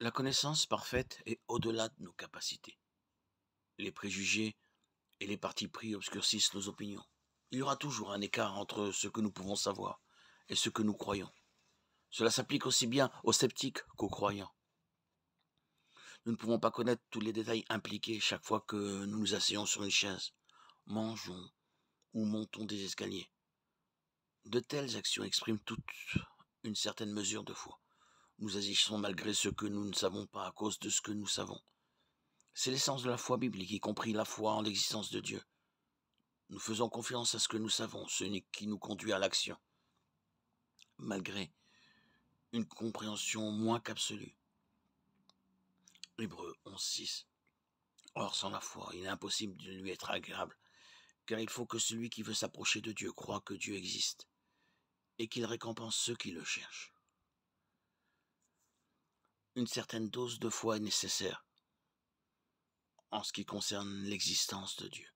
La connaissance parfaite est au-delà de nos capacités. Les préjugés et les partis pris obscurcissent nos opinions. Il y aura toujours un écart entre ce que nous pouvons savoir et ce que nous croyons. Cela s'applique aussi bien aux sceptiques qu'aux croyants. Nous ne pouvons pas connaître tous les détails impliqués chaque fois que nous nous asseyons sur une chaise, mangeons ou montons des escaliers. De telles actions expriment toute une certaine mesure de foi. Nous agissons malgré ce que nous ne savons pas à cause de ce que nous savons. C'est l'essence de la foi biblique, y compris la foi en l'existence de Dieu. Nous faisons confiance à ce que nous savons, ce qui nous conduit à l'action, malgré une compréhension moins qu'absolue. Hébreu 11.6 Or, sans la foi, il est impossible de lui être agréable, car il faut que celui qui veut s'approcher de Dieu croit que Dieu existe, et qu'il récompense ceux qui le cherchent une certaine dose de foi est nécessaire en ce qui concerne l'existence de Dieu.